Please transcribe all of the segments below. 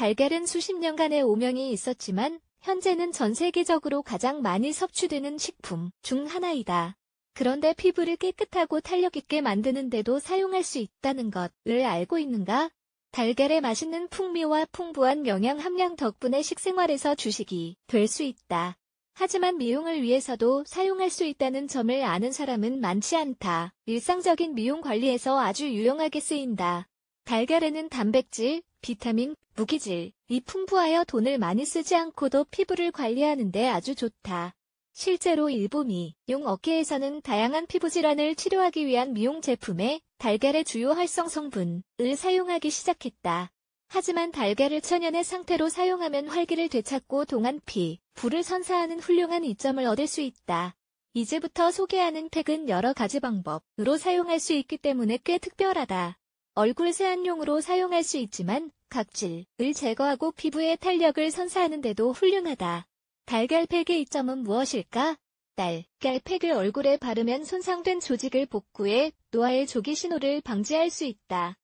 달걀은 수십 년간의 오명이 있었지만 현재는 전 세계적으로 가장 많이 섭취되는 식품 중 하나이다. 그런데 피부를 깨끗하고 탄력있게 만드는데도 사용할 수 있다는 것을 알고 있는가? 달걀의 맛있는 풍미와 풍부한 영양 함량 덕분에 식생활에서 주식이 될 수 있다. 하지만 미용을 위해서도 사용할 수 있다는 점을 아는 사람은 많지 않다. 일상적인 미용 관리에서 아주 유용하게 쓰인다. 달걀에는 단백질, 비타민, 무기질이 풍부하여 돈을 많이 쓰지 않고도 피부를 관리하는데 아주 좋다. 실제로 일본 미용 업계에서는 다양한 피부 질환을 치료하기 위한 미용 제품에 달걀의 주요 활성 성분을 사용하기 시작했다. 하지만 달걀을 천연의 상태로 사용하면 활기를 되찾고 동안 피, 부를 선사하는 훌륭한 이점을 얻을 수 있다. 이제부터 소개하는 팩은 여러 가지 방법으로 사용할 수 있기 때문에 꽤 특별하다. 얼굴 세안용으로 사용할 수 있지만 각질을 제거하고 피부의 탄력을 선사하는 데도 훌륭하다. 달걀팩의 이점은 무엇일까? 달걀팩을 얼굴에 바르면 손상된 조직을 복구해 노화의 조기 신호를 방지할 수 있다.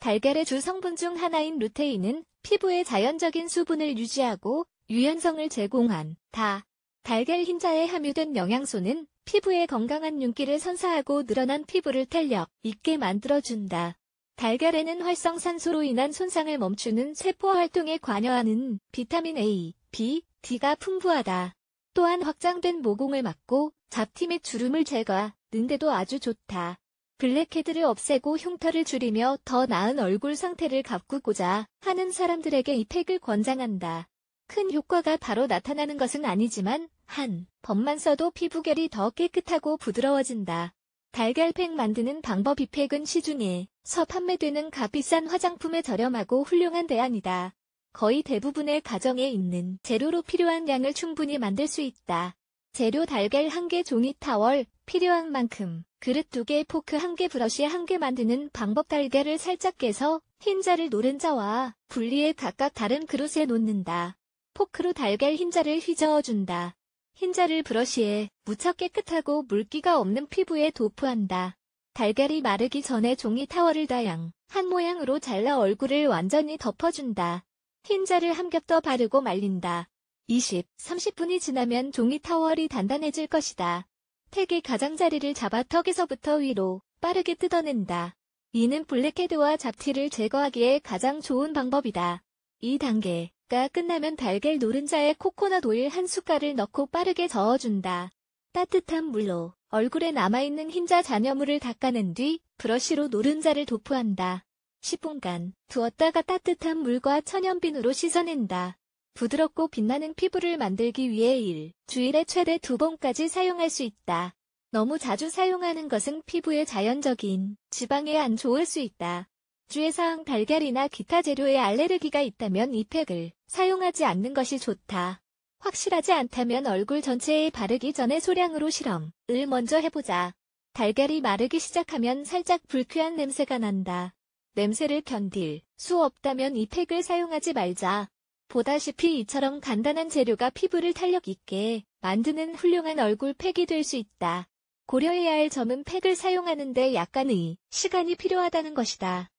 달걀의 주 성분 중 하나인 루테인은 피부의 자연적인 수분을 유지하고 유연성을 제공한다. 달걀 흰자에 함유된 영양소는 피부에 건강한 윤기를 선사하고 늘어난 피부를 탄력 있게 만들어준다. 달걀에는 활성산소로 인한 손상을 멈추는 세포활동에 관여하는 비타민 A, B, D가 풍부하다. 또한 확장된 모공을 막고 잡티 및 주름을 제거하는데도 아주 좋다. 블랙헤드를 없애고 흉터를 줄이며 더 나은 얼굴 상태를 가꾸고자 하는 사람들에게 이 팩을 권장한다. 큰 효과가 바로 나타나는 것은 아니지만 한 번만 써도 피부결이 더 깨끗하고 부드러워진다. 달걀팩 만드는 방법 이팩은 시중에서 판매되는 값비싼 화장품에 저렴하고 훌륭한 대안이다. 거의 대부분의 가정에 있는 재료로 필요한 양을 충분히 만들 수 있다. 재료 달걀 1개 종이 타월, 필요한 만큼 그릇 2개 포크 1개 브러쉬 1개 만드는 방법 달걀을 살짝 깨서 흰자를 노른자와 분리해 각각 다른 그릇에 놓는다. 포크로 달걀 흰자를 휘저어준다. 흰자를 브러쉬에 무척 깨끗하고 물기가 없는 피부에 도포한다. 달걀이 마르기 전에 종이 타월을 다양 한 모양으로 잘라 얼굴을 완전히 덮어준다. 흰자를 함겹더 바르고 말린다. 20, 30분이 지나면 종이 타월이 단단해질 것이다. 택의 가장자리를 잡아 턱에서부터 위로 빠르게 뜯어낸다. 이는 블랙헤드와 잡티를 제거하기에 가장 좋은 방법이다. 이 단계, 가 끝나면 달걀 노른자에 코코넛 오일 한 숟갈을 넣고 빠르게 저어준다. 따뜻한 물로 얼굴에 남아있는 흰자 잔여물을 닦아낸 뒤 브러쉬로 노른자를 도포한다. 10분간 두었다가 따뜻한 물과 천연빈으로 씻어낸다. 부드럽고 빛나는 피부를 만들기 위해 1. 주일에 최대 2번까지 사용할 수 있다. 너무 자주 사용하는 것은 피부에 자연적인 지방에 안 좋을 수 있다. 주의사항 달걀이나 기타 재료에 알레르기가 있다면 이 팩을 사용하지 않는 것이 좋다. 확실하지 않다면 얼굴 전체에 바르기 전에 소량으로 실험을 먼저 해보자. 달걀이 마르기 시작하면 살짝 불쾌한 냄새가 난다. 냄새를 견딜 수 없다면 이 팩을 사용하지 말자. 보다시피 이처럼 간단한 재료가 피부를 탄력 있게 만드는 훌륭한 얼굴 팩이 될 수 있다. 고려해야 할 점은 팩을 사용하는데 약간의 시간이 필요하다는 것이다.